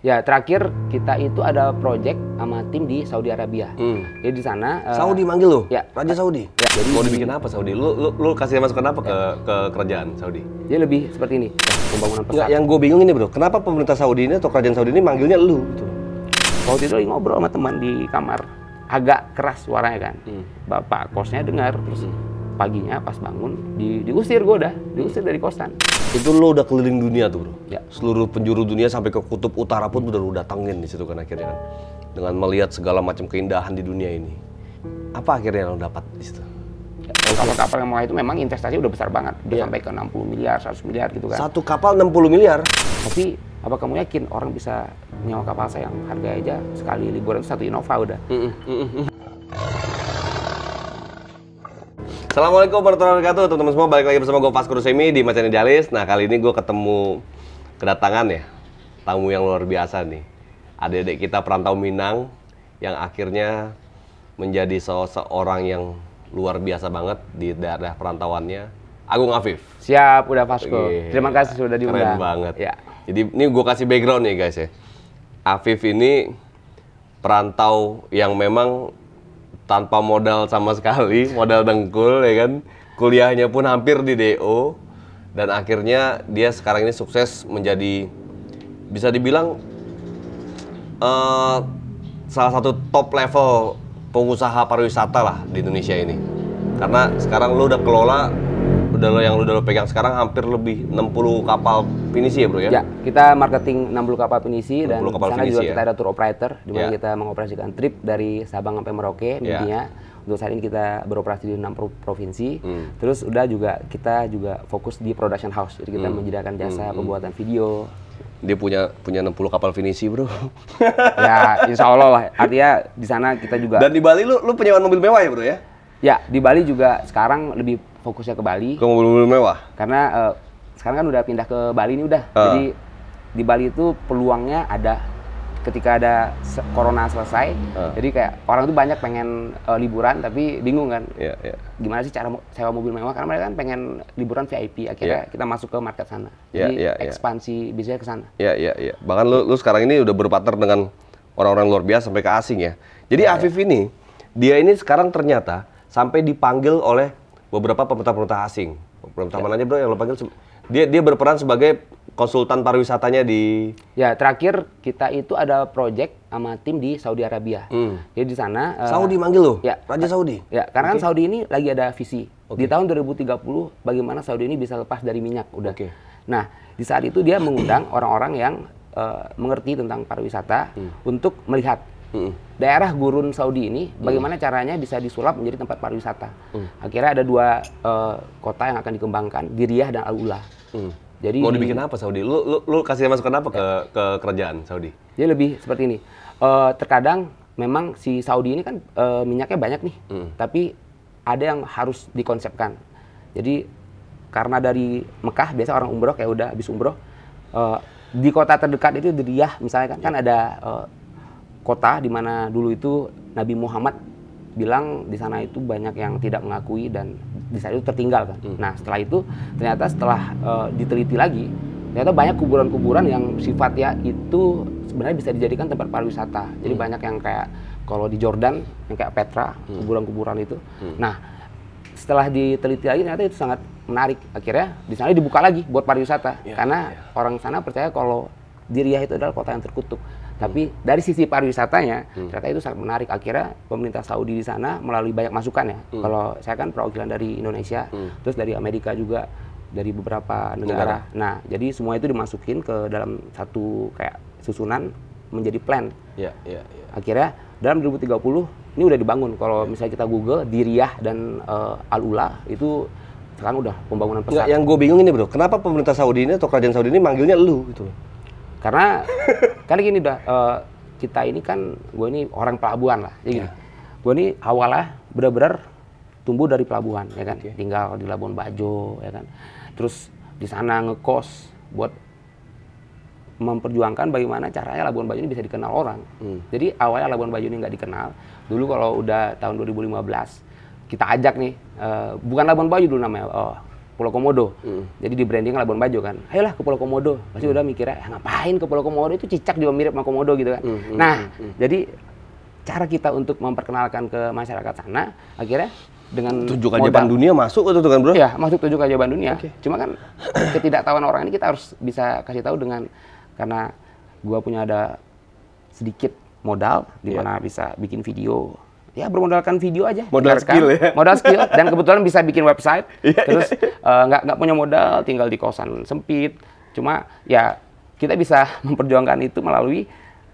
Ya terakhir kita itu ada project sama tim di Saudi Arabia. Hmm. Jadi di sana uh, Saudi manggil lo. Ya. Raja Saudi. Ya. Jadi mau dibikin apa Saudi? Lu lu, lu kasih masukan apa ya. ke ke kerajaan Saudi? Ya lebih seperti ini ya, pembangunan ya, pesawat. yang gue bingung ini bro, kenapa pemerintah Saudi ini atau kerajaan Saudi ini manggilnya lu? Gitu? Waktu itu lagi ngobrol sama teman di kamar, agak keras suaranya kan. Hmm. Bapak kosnya dengar terus. Hmm paginya pas bangun di, diusir gue dah diusir dari kosan itu lo udah keliling dunia tuh bro ya. seluruh penjuru dunia sampai ke kutub utara pun udah lo datangin di situ kan akhirnya kan? dengan melihat segala macam keindahan di dunia ini apa akhirnya lo dapat di situ ya, kapal-kapal yang mau itu memang investasi udah besar banget udah yeah. sampai ke 60 miliar 100 miliar gitu kan satu kapal 60 miliar tapi apa kamu yakin orang bisa nyawa kapal saya yang harga aja sekali liburan satu Innova udah mm -mm. Assalamualaikum warahmatullahi wabarakatuh teman-teman semua balik lagi bersama gue Vaskur Rusemi di Macan Idealis Nah kali ini gue ketemu kedatangan ya tamu yang luar biasa nih Adik-adik kita perantau Minang yang akhirnya menjadi seseorang yang luar biasa banget di daerah perantauannya Agung Afif Siap, udah Vaskur iya, Terima kasih sudah diundang Keren banget ya. Jadi ini gue kasih background nih guys ya Afif ini perantau yang memang tanpa modal sama sekali, modal dengkul ya kan. Kuliahnya pun hampir di DO dan akhirnya dia sekarang ini sukses menjadi bisa dibilang uh, salah satu top level pengusaha pariwisata lah di Indonesia ini. Karena sekarang lu udah kelola udah lo yang lo udah lo pegang sekarang hampir lebih 60 kapal finisi ya bro ya? Ya, kita marketing 60 kapal finisi 60 dan sana juga ya? kita ada tour operator di mana ya. kita mengoperasikan trip dari Sabang sampai Merauke intinya. Ya. Untuk saat ini kita beroperasi di enam provinsi. Hmm. Terus udah juga kita juga fokus di production house. Jadi kita hmm. menyediakan jasa hmm. hmm. pembuatan video, dia punya punya 60 kapal finisi bro ya insya Allah lah artinya di sana kita juga dan di Bali lu lu penyewaan mobil mewah ya bro ya ya di Bali juga sekarang lebih fokusnya ke Bali. Ke mobil-mobil mewah. Karena uh, sekarang kan udah pindah ke Bali ini udah. Uh. Jadi di Bali itu peluangnya ada ketika ada corona selesai. Uh. Jadi kayak orang itu banyak pengen uh, liburan tapi bingung kan. Yeah, yeah. Gimana sih cara sewa mobil mewah karena mereka kan pengen liburan VIP akhirnya yeah. kita masuk ke market sana. Yeah, yeah, iya. ekspansi yeah. ke sana. Iya yeah, iya yeah, iya. Yeah. Bahkan lu lu sekarang ini udah berpartner dengan orang-orang luar biasa sampai ke asing ya. Jadi yeah, Afif yeah. ini dia ini sekarang ternyata sampai dipanggil oleh beberapa pemerintah-pemerintah asing. Pemerintah ya. mana aja bro yang lo panggil? Dia dia berperan sebagai konsultan pariwisatanya di Ya, terakhir kita itu ada project sama tim di Saudi Arabia. Hmm. Jadi di sana eh, Saudi uh, manggil lo? Ya, Raja Saudi. Ya, karena okay. kan Saudi ini lagi ada visi okay. di tahun 2030 bagaimana Saudi ini bisa lepas dari minyak udah. Okay. Nah, di saat itu dia mengundang orang-orang yang uh, mengerti tentang pariwisata hmm. untuk melihat Hmm. Daerah gurun Saudi ini hmm. bagaimana caranya bisa disulap menjadi tempat pariwisata. Hmm. Akhirnya ada dua uh, kota yang akan dikembangkan, Diriyah dan Al-Ula. Hmm. Jadi mau dibikin apa Saudi? Lu lu, lu kasih masukan apa ke ya. ke kerjaan Saudi? Jadi lebih seperti ini. Uh, terkadang memang si Saudi ini kan uh, minyaknya banyak nih. Hmm. Tapi ada yang harus dikonsepkan. Jadi karena dari Mekah biasa orang umroh kayak udah habis umroh uh, di kota terdekat itu Diriyah misalnya kan, kan ya. kan ada uh, kota di mana dulu itu Nabi Muhammad bilang di sana itu banyak yang tidak mengakui dan di sana itu tertinggal kan. Hmm. Nah setelah itu ternyata setelah uh, diteliti lagi ternyata banyak kuburan-kuburan yang sifatnya itu sebenarnya bisa dijadikan tempat pariwisata. Jadi hmm. banyak yang kayak kalau di Jordan yang kayak Petra hmm. kuburan-kuburan itu. Hmm. Nah setelah diteliti lagi ternyata itu sangat menarik. Akhirnya di sana dibuka lagi buat pariwisata yeah, karena yeah. orang sana percaya kalau Diriyah itu adalah kota yang terkutuk. Tapi hmm. dari sisi pariwisatanya hmm. ternyata itu sangat menarik. Akhirnya pemerintah Saudi di sana melalui banyak masukan ya. Hmm. Kalau saya kan perwakilan dari Indonesia, hmm. terus dari Amerika juga dari beberapa negara. negara. Nah, jadi semua itu dimasukin ke dalam satu kayak susunan menjadi plan. Ya, ya, ya. Akhirnya dalam 2030 ini udah dibangun. Kalau ya. misalnya kita Google di dan uh, eh, Al Ula itu sekarang udah pembangunan pesat. Nggak, yang gue bingung ini bro, kenapa pemerintah Saudi ini atau kerajaan Saudi ini manggilnya lu gitu? Karena Karena gini udah eh, uh, kita ini kan gue ini orang pelabuhan lah. Jadi yeah. gue ini awalnya benar-benar tumbuh dari pelabuhan ya kan. Okay. Tinggal di Labuan Bajo ya kan. Terus di sana ngekos buat memperjuangkan bagaimana caranya Labuan Bajo ini bisa dikenal orang. Hmm. Jadi awalnya Labuan Bajo ini nggak dikenal. Dulu kalau udah tahun 2015 kita ajak nih, uh, bukan Labuan Bajo dulu namanya, uh, Pulau Komodo. Hmm. Jadi di branding Labuan Bajo kan. Ayolah ke Pulau Komodo. Pasti hmm. udah mikirnya, ya, ngapain ke Pulau Komodo itu cicak juga mirip sama Komodo gitu kan. Hmm. hmm nah, hmm, hmm. jadi cara kita untuk memperkenalkan ke masyarakat sana akhirnya dengan tujuh keajaiban dunia masuk atau tuh kan bro? Iya, masuk tujuh keajaiban dunia. Okay. Cuma kan ketidaktahuan orang ini kita harus bisa kasih tahu dengan karena gua punya ada sedikit modal di iya. mana yeah. bisa bikin video ya bermodalkan video aja modal skill ya modal skill dan kebetulan bisa bikin website iya, iya. terus eh, nggak uh, nggak punya modal tinggal di kosan sempit cuma ya kita bisa memperjuangkan itu melalui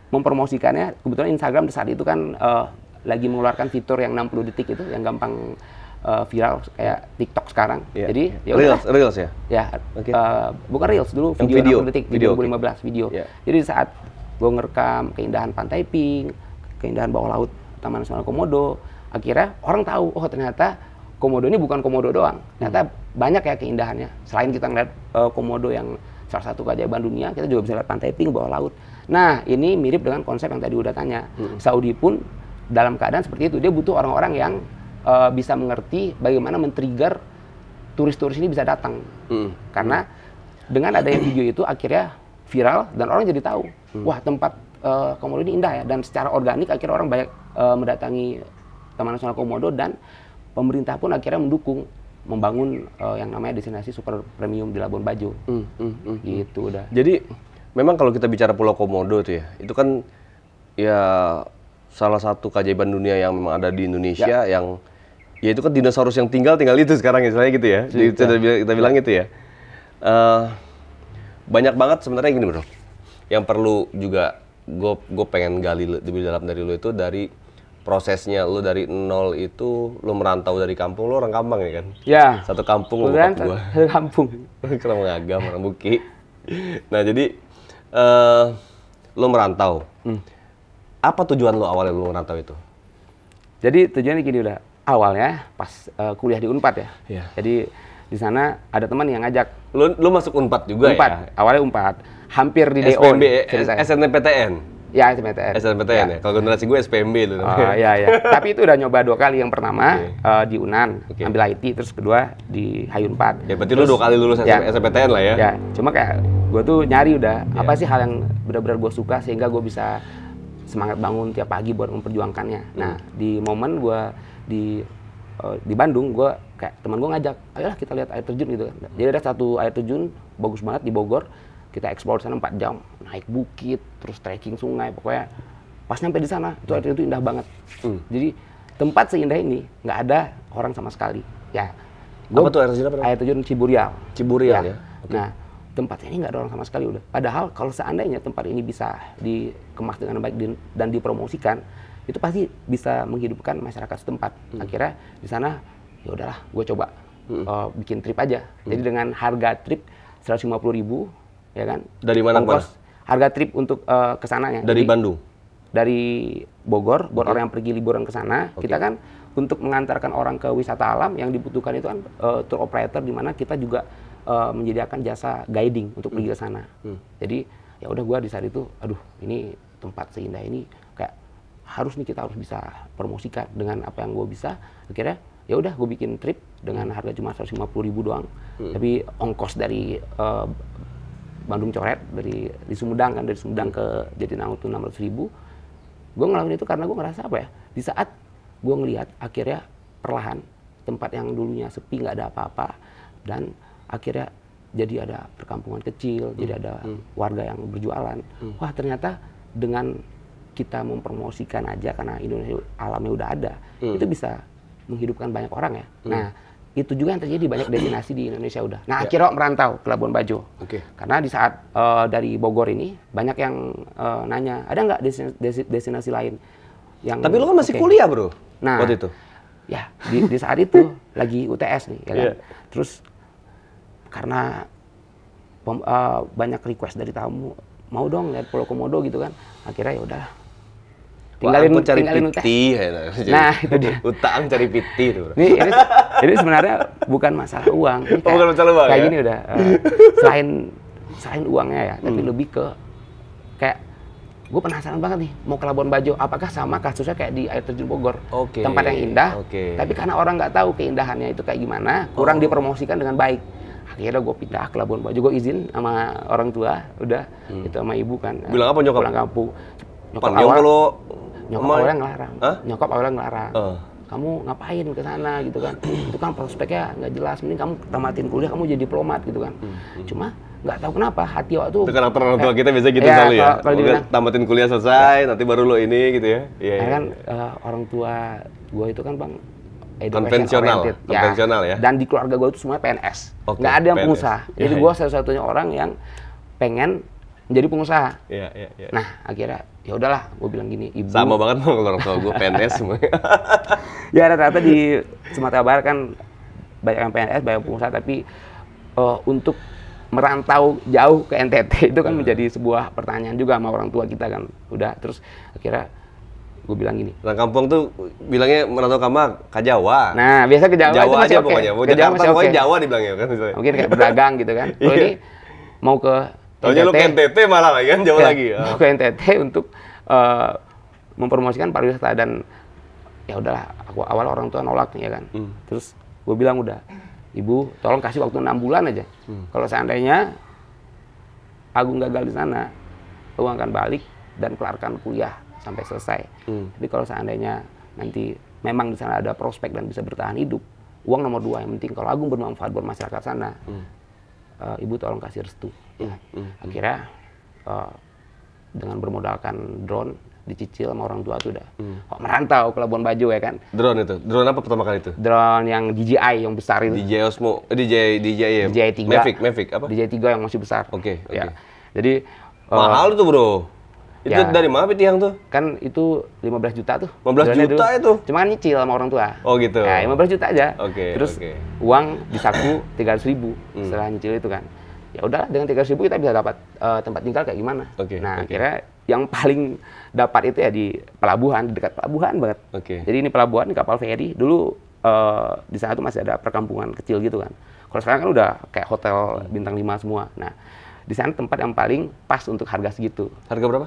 mempromosikannya kebetulan Instagram saat itu kan uh, lagi mengeluarkan fitur yang 60 detik itu yang gampang uh, viral kayak TikTok sekarang. Yeah. Jadi iya. ya reels, reels ya. Ya, okay. uh, bukan reels dulu video, video 60 detik video, 2015 okay. video. Yeah. Jadi saat gue ngerekam keindahan pantai Pink, keindahan bawah laut Taman Nasional Komodo. Akhirnya orang tahu, oh ternyata komodo ini bukan komodo doang. Ternyata hmm. banyak ya keindahannya. Selain kita ngeliat uh, komodo yang salah satu keajaiban dunia, kita juga bisa lihat pantai pink bawah laut. Nah, ini mirip dengan konsep yang tadi udah tanya. Hmm. Saudi pun dalam keadaan seperti itu, dia butuh orang-orang yang uh, bisa mengerti bagaimana men-trigger turis-turis ini bisa datang. Hmm. Karena dengan adanya video itu akhirnya viral dan orang jadi tahu, hmm. wah tempat uh, komodo ini indah ya dan secara organik akhirnya orang banyak uh, mendatangi Taman Nasional Komodo dan pemerintah pun akhirnya mendukung membangun uh, yang namanya destinasi super premium di Labuan Bajo. Mm, mm, mm. Gitu udah. Jadi memang kalau kita bicara Pulau Komodo tuh ya, itu kan ya salah satu keajaiban dunia yang memang ada di Indonesia ya. yang ya itu kan dinosaurus yang tinggal tinggal itu sekarang ya, istilahnya gitu ya. Jadi, gitu. kita, kita bilang gitu ya. Uh, banyak banget sebenarnya gini bro. Yang perlu juga gue gue pengen gali lebih dalam dari lo itu dari prosesnya lu dari nol itu lu merantau dari kampung lu orang kampung ya kan? Ya. Satu kampung lu gua. Satu kampung. Kalau ngagam orang Buki. Nah, jadi uh, lu merantau. Hmm. Apa tujuan lu awalnya lu merantau itu? Jadi tujuannya gini udah awalnya pas uh, kuliah di Unpad ya. Iya. Jadi di sana ada teman yang ngajak. Lu lu masuk Unpad juga Unpad. ya? Awalnya Unpad. Hampir di SPMB, DO. SNMPTN. Ya SNPTN. SNPTN ya. ya. Kalau generasi gue SPMB itu. Oh iya iya. Tapi itu udah nyoba dua kali. Yang pertama okay. uh, eh, di Unan okay. ambil IT, terus kedua di Hayun Park. Ya berarti terus, lu dua kali lulus ya, SNPTN lah ya. Ya, cuma kayak gue tuh nyari udah yeah. apa sih hal yang benar-benar gue suka sehingga gue bisa semangat bangun tiap pagi buat memperjuangkannya. Nah, hmm. di momen gue di uh, di Bandung, gue kayak teman gue ngajak, ayolah kita lihat air terjun gitu. Jadi ada satu air terjun bagus banget di Bogor, kita explore sana 4 jam naik bukit terus trekking sungai pokoknya pas nyampe di sana itu itu indah banget hmm. jadi tempat seindah ini nggak ada orang sama sekali ya gua, apa tuh air terjun apa air terjun Ciburial Ciburial ya, ya? Okay. nah tempat ini nggak ada orang sama sekali udah padahal kalau seandainya tempat ini bisa dikemas dengan baik dan dipromosikan itu pasti bisa menghidupkan masyarakat setempat hmm. akhirnya di sana ya udahlah gue coba hmm. uh, bikin trip aja hmm. jadi dengan harga trip 150 ribu ya kan. Dari mana Ongkos, mana? Harga trip untuk uh, ya Dari Jadi, Bandung. Dari Bogor, buat okay. orang yang pergi liburan ke sana, okay. kita kan untuk mengantarkan orang ke wisata alam yang dibutuhkan itu kan uh, tour operator di mana kita juga uh, menyediakan jasa guiding untuk hmm. pergi ke hmm. sana. Hmm. Jadi ya udah gua di saat itu aduh ini tempat seindah ini kayak harus nih kita harus bisa promosikan dengan apa yang gue bisa akhirnya ya udah gue bikin trip dengan harga cuma 150 ribu doang hmm. tapi ongkos dari uh, Bandung coret dari di Sumedang kan dari Sumedang ke Jatinangor tuh 600 ribu gue ngelakuin itu karena gue ngerasa apa ya di saat gue ngelihat akhirnya perlahan tempat yang dulunya sepi nggak ada apa-apa dan akhirnya jadi ada perkampungan kecil hmm. jadi ada hmm. warga yang berjualan hmm. wah ternyata dengan kita mempromosikan aja karena Indonesia alamnya udah ada hmm. itu bisa menghidupkan banyak orang ya hmm. nah itu juga yang terjadi banyak destinasi di Indonesia udah. Nah, ya. akhirnya merantau ke Labuan Bajo. Oke. Okay. Karena di saat uh, dari Bogor ini banyak yang uh, nanya, ada nggak destinasi, destinasi lain yang Tapi lu kan masih okay. kuliah, Bro. Nah, waktu itu. Ya, di, di saat itu lagi UTS nih, ya kan. Yeah. Terus karena pem, uh, banyak request dari tamu, mau dong lihat Pulau Komodo gitu kan. Akhirnya ya udahlah tinggalin Wah, cari tinggalin piti, utang. Ya, nah, nah, itu dia. Utang cari piti itu. Ini, ini, ini sebenarnya bukan masalah uang. Ini oh, kayak, bukan masalah uang. Kayak ya? gini udah. Uh, selain selain uangnya ya, tapi hmm. lebih ke kayak gue penasaran banget nih mau ke Labuan Bajo apakah sama kasusnya kayak di air terjun Bogor okay. tempat yang indah okay. tapi karena orang nggak tahu keindahannya itu kayak gimana kurang oh. dipromosikan dengan baik akhirnya gue pindah ke Labuan Bajo gue izin sama orang tua udah hmm. itu sama ibu kan bilang apa nyokap pulang kampung nyokap awal, kalau nyokap Mal... awalnya ngelarang huh? nyokap awalnya ngelarang uh. kamu ngapain ke sana gitu kan itu kan prospeknya nggak jelas mending kamu tamatin kuliah kamu jadi diplomat gitu kan hmm. hmm. cuma nggak tahu kenapa hati waktu itu karakter orang tua eh, kita biasa gitu ya, selalu ya kalau, kalau tamatin kuliah selesai ya. nanti baru lo ini gitu ya yeah, iya, iya. kan kan uh, orang tua gue itu kan bang konvensional, oriented. Ya. konvensional ya. ya. Dan di keluarga gue itu semuanya PNS, okay, nggak ada yang pengusaha. Jadi iya, gue satu-satunya orang yang pengen menjadi pengusaha. Iya, iya, iya. Nah, akhirnya ya udahlah, gue bilang gini, ibu. Sama banget sama orang tua gue PNS semuanya. ya rata-rata di Sumatera Barat kan banyak yang PNS, banyak pengusaha, tapi uh, untuk merantau jauh ke NTT itu kan hmm. menjadi sebuah pertanyaan juga sama orang tua kita kan. Udah, terus akhirnya gue bilang gini. Orang kampung tuh bilangnya merantau kamar ke Jawa. Nah, biasa ke Jawa, Jawa itu masih aja okay. pokoknya. ke Jakarta Jawa, masih okay. Jawa dibilangnya kan misalnya. Mungkin kayak berdagang gitu kan. Kalau iya. ini mau ke Soalnya NTT, lu ke NTT malah lagi ya kan jauh ya, lagi. Ya. Ke NTT untuk uh, mempromosikan pariwisata dan ya udahlah aku awal orang tua nolak ya kan. Hmm. Terus gue bilang udah ibu tolong kasih waktu enam bulan aja. Hmm. Kalau seandainya Agung gagal di sana, lu akan balik dan kelarkan kuliah sampai selesai. Hmm. Tapi kalau seandainya nanti memang di sana ada prospek dan bisa bertahan hidup, uang nomor dua yang penting. Kalau Agung bermanfaat buat masyarakat sana, hmm uh, ibu tolong kasih restu. Ya. Mm, mm, Akhirnya uh, dengan bermodalkan drone dicicil sama orang tua tuh udah. Hmm. Oh, merantau ke Labuan Bajo ya kan. Drone itu. Drone apa pertama kali itu? Drone yang DJI yang besar itu. DJI Osmo, eh, DJI DJI ya. DJI tiga? Mavic, Mavic apa? DJI tiga yang masih besar. Oke, okay, ya. oke. Okay. Ya. Jadi mahal uh, tuh, Bro. Itu ya. dari mana yang tuh? Kan itu 15 juta tuh. 15 belas juta dulu. itu? Cuma kan nyicil sama orang tua. Oh gitu. Ya, 15 juta aja. Oke. Okay, Terus okay. uang di saku 300 ribu hmm. setelah nyicil itu kan. Ya udahlah dengan 300 ribu kita bisa dapat uh, tempat tinggal kayak gimana. Oke. Okay, nah okay. akhirnya yang paling dapat itu ya di pelabuhan, dekat pelabuhan banget. Oke. Okay. Jadi ini pelabuhan kapal feri. Dulu uh, di sana tuh masih ada perkampungan kecil gitu kan. Kalau sekarang kan udah kayak hotel hmm. bintang 5 semua. Nah, di sana tempat yang paling pas untuk harga segitu. Harga berapa?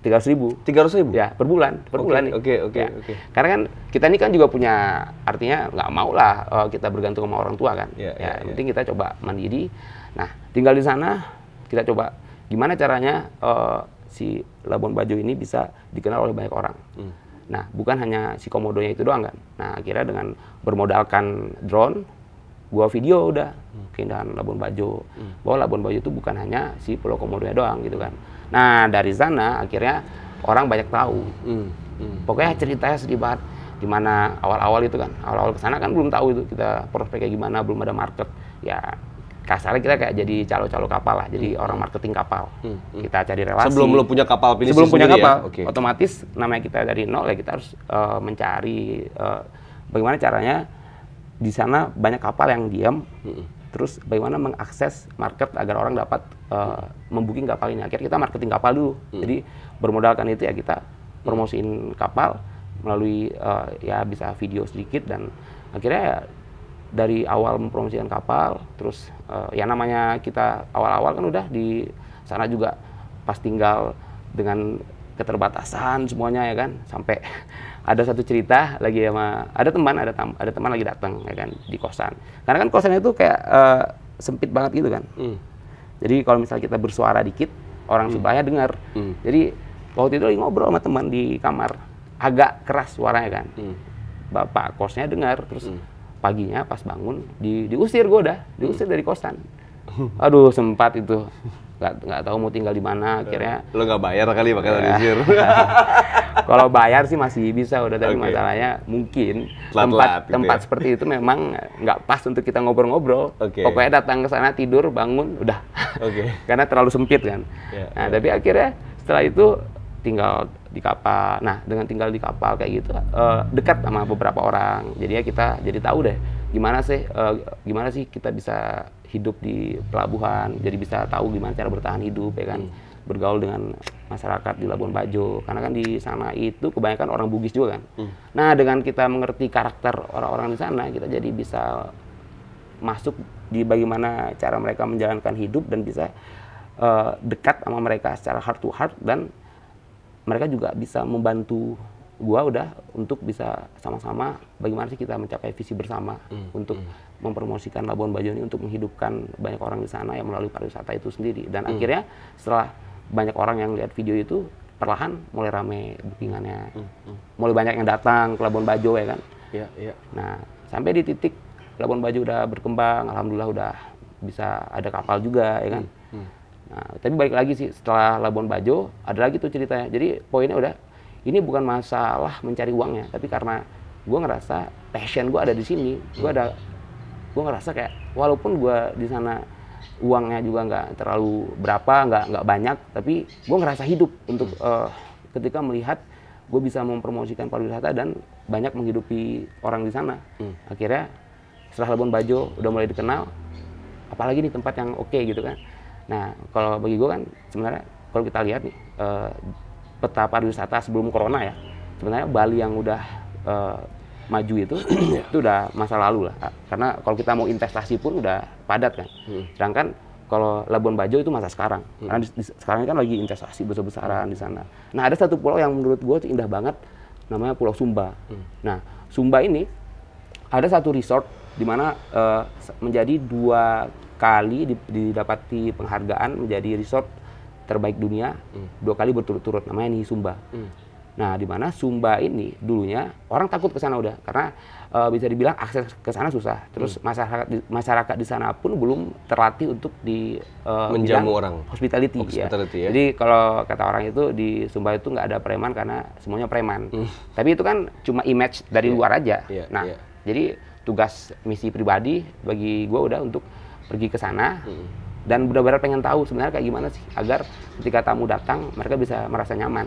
tiga ratus ribu tiga ratus ribu ya per bulan per okay, bulan oke okay, oke okay, ya. oke karena kan kita ini kan juga punya artinya nggak mau lah uh, kita bergantung sama orang tua kan yeah, ya yeah, ya, ya. penting yeah. kita coba mandiri nah tinggal di sana kita coba gimana caranya uh, si Labuan Bajo ini bisa dikenal oleh banyak orang hmm. nah bukan hanya si komodonya itu doang kan nah akhirnya dengan bermodalkan drone gua video udah hmm. keindahan Labuan Bajo hmm. bahwa Labuan Bajo itu bukan hanya si Pulau Komodonya doang gitu kan hmm. Nah dari sana akhirnya orang banyak tahu. Hmm. Hmm. Pokoknya ceritanya sedih banget mana awal-awal itu kan awal-awal kesana kan belum tahu itu kita prospeknya gimana belum ada market ya kasarnya kita kayak jadi calo-calo kapal lah jadi hmm. orang marketing kapal hmm. Hmm. kita cari relasi sebelum lo punya kapal pilih sebelum punya ya? kapal ya? okay. otomatis namanya kita dari nol ya kita harus uh, mencari uh, bagaimana caranya di sana banyak kapal yang diam hmm terus bagaimana mengakses market agar orang dapat uh, membooking kapal ini akhirnya kita marketing kapal dulu hmm. jadi bermodalkan itu ya kita promosiin kapal melalui uh, ya bisa video sedikit dan akhirnya ya, dari awal mempromosikan kapal terus uh, ya namanya kita awal-awal kan udah di sana juga pas tinggal dengan keterbatasan semuanya ya kan sampai ada satu cerita lagi sama ada teman ada tam, ada teman lagi datang ya kan di kosan karena kan kosannya itu kayak uh, sempit banget gitu kan mm. jadi kalau misalnya kita bersuara dikit orang mm. dengar mm. jadi waktu itu lagi ngobrol sama teman di kamar agak keras suaranya kan mm. bapak kosnya dengar terus mm. paginya pas bangun di diusir gue dah diusir mm. dari kosan aduh sempat itu nggak nggak tahu mau tinggal di mana iya. akhirnya lo nggak bayar kali pakai ya. disir kalau bayar sih masih bisa udah dari okay. masalahnya mungkin Lat -lat, tempat gitu ya. tempat ya. seperti itu memang nggak pas untuk kita ngobrol-ngobrol okay. pokoknya datang ke sana tidur bangun udah okay. karena terlalu sempit kan yeah, nah yeah. tapi akhirnya setelah itu tinggal di kapal nah dengan tinggal di kapal kayak gitu uh, dekat sama beberapa orang jadinya kita jadi tahu deh gimana sih uh, gimana sih kita bisa hidup di pelabuhan jadi bisa tahu gimana cara bertahan hidup ya kan hmm. bergaul dengan masyarakat di Labuan Bajo karena kan di sana itu kebanyakan orang Bugis juga kan hmm. nah dengan kita mengerti karakter orang-orang di sana kita jadi bisa masuk di bagaimana cara mereka menjalankan hidup dan bisa uh, dekat sama mereka secara heart to heart dan mereka juga bisa membantu gua udah untuk bisa sama-sama bagaimana sih kita mencapai visi bersama hmm. untuk hmm. mempromosikan Labuan Bajo ini untuk menghidupkan banyak orang di sana yang melalui pariwisata itu sendiri dan hmm. akhirnya setelah banyak orang yang lihat video itu perlahan mulai rame bookingannya hmm. Hmm. mulai banyak yang datang ke Labuan Bajo ya kan ya, ya. nah sampai di titik Labuan Bajo udah berkembang alhamdulillah udah bisa ada kapal juga ya kan hmm. Hmm. nah tapi balik lagi sih setelah Labuan Bajo ada lagi tuh ceritanya jadi poinnya udah ini bukan masalah mencari uangnya tapi karena gue ngerasa passion gue ada di sini gue ada gue ngerasa kayak walaupun gue di sana uangnya juga nggak terlalu berapa nggak nggak banyak tapi gue ngerasa hidup untuk uh, ketika melihat gue bisa mempromosikan pariwisata dan banyak menghidupi orang di sana hmm. akhirnya setelah Labuan Bajo udah mulai dikenal apalagi nih tempat yang oke okay gitu kan nah kalau bagi gue kan sebenarnya kalau kita lihat nih uh, peta pariwisata sebelum corona ya sebenarnya Bali yang udah uh, maju itu iya. itu udah masa lalu lah karena kalau kita mau investasi pun udah padat kan hmm. sedangkan kalau Labuan Bajo itu masa sekarang hmm. karena di, di, sekarang kan lagi investasi besar-besaran hmm. di sana nah ada satu pulau yang menurut gue indah banget namanya Pulau Sumba hmm. nah Sumba ini ada satu resort di mana uh, menjadi dua kali didapati penghargaan menjadi resort terbaik dunia hmm. dua kali berturut-turut namanya nih Sumba. Hmm. Nah, di mana Sumba ini dulunya orang takut ke sana udah karena e, bisa dibilang akses ke sana susah. Terus hmm. masyarakat di, masyarakat di sana pun belum terlatih untuk di e, menjamu orang. Hospitality, ya. hospitality ya. ya. Jadi kalau kata orang itu di Sumba itu nggak ada preman karena semuanya preman. Hmm. Tapi itu kan cuma image dari yeah. luar aja. Yeah. Nah, yeah. jadi tugas misi pribadi bagi gue udah untuk pergi ke sana. Hmm dan benar-benar pengen tahu sebenarnya kayak gimana sih agar ketika tamu datang mereka bisa merasa nyaman.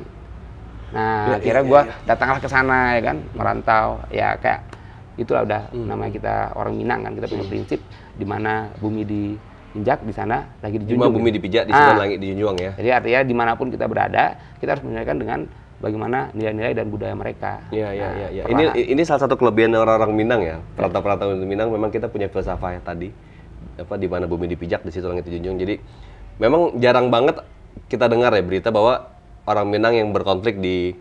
Nah, ya, ya akhirnya ya, gue ya. datanglah ke sana ya kan, merantau ya kayak itulah udah hmm. namanya kita orang Minang kan kita punya hmm. prinsip di mana bumi diinjak di sana lagi dijunjung. bumi dipijak di sana ah. dijunjung ya. Jadi artinya dimanapun kita berada kita harus menyesuaikan dengan bagaimana nilai-nilai dan budaya mereka. Iya iya iya. Nah, ya. ya. Ini ini salah satu kelebihan orang-orang Minang ya. Perantau-perantau Minang memang kita punya filsafah ya, tadi apa di mana bumi dipijak di situ langit dijunjung. Jadi memang jarang banget kita dengar ya berita bahwa orang Minang yang berkonflik di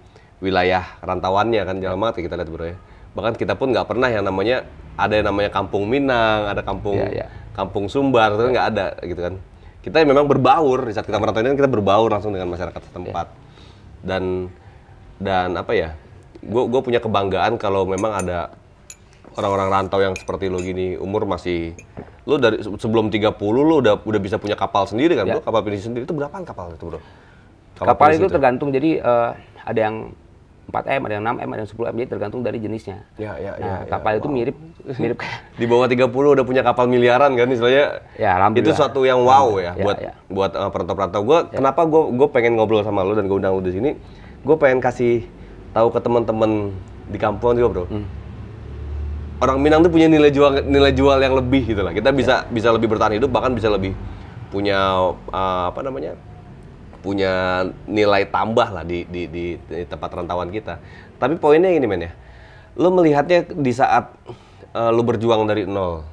wilayah rantauannya kan jarang banget kita lihat bro ya. Bahkan kita pun nggak pernah yang namanya ada yang namanya kampung Minang, ada kampung ya, ya. kampung Sumbar, itu nggak ada gitu kan. Kita memang berbaur di saat kita merantau ini kan kita berbaur langsung dengan masyarakat setempat. Ya. Dan dan apa ya? Gue gue punya kebanggaan kalau memang ada orang-orang rantau yang seperti lo gini umur masih lo dari sebelum 30 lo udah udah bisa punya kapal sendiri kan, ya. Bro? Kapal pinisi sendiri itu berapa kapal itu, Bro? Kapal, kapal itu, itu tergantung jadi uh, ada yang 4M, ada yang 6M, ada yang 10M, jadi tergantung dari jenisnya. Ya, ya, ya nah, ya, kapal ya. itu wow. mirip mirip di bawah 30 udah punya kapal miliaran kan istilahnya. Ya, Itu suatu yang wow ya, ya buat ya. buat uh, perantau-perantau. Gua ya. kenapa gua gue pengen ngobrol sama lo dan gue undang lu di sini. Gue pengen kasih tahu ke teman-teman di kampung juga, Bro. Hmm orang Minang tuh punya nilai jual nilai jual yang lebih gitu lah. Kita bisa yeah. bisa lebih bertahan hidup bahkan bisa lebih punya uh, apa namanya? punya nilai tambah lah di di di, di tempat rantauan kita. Tapi poinnya ini men ya. Lo melihatnya di saat uh, lo berjuang dari nol.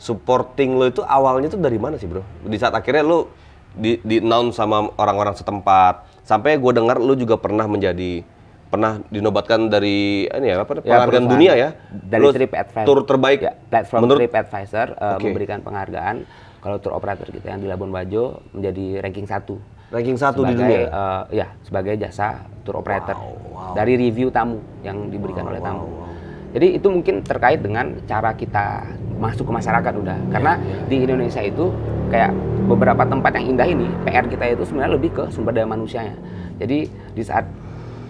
Supporting lo itu awalnya tuh dari mana sih, Bro? Di saat akhirnya lo di di sama orang-orang setempat. Sampai gue dengar lo juga pernah menjadi pernah dinobatkan dari ini ya apa ya, dunia ya dari Lalu Trip Advisor tur terbaik ya, platform menurut Trip Advisor uh, eh, okay. memberikan penghargaan kalau tur operator kita yang di Labuan Bajo menjadi ranking satu ranking satu sebagai, di dunia uh, ya sebagai jasa tur operator wow, wow. dari review tamu yang diberikan wow, oleh tamu wow, wow. jadi itu mungkin terkait dengan cara kita masuk ke masyarakat udah karena yeah, yeah. di Indonesia itu kayak beberapa tempat yang indah ini PR kita itu sebenarnya lebih ke sumber daya manusianya jadi di saat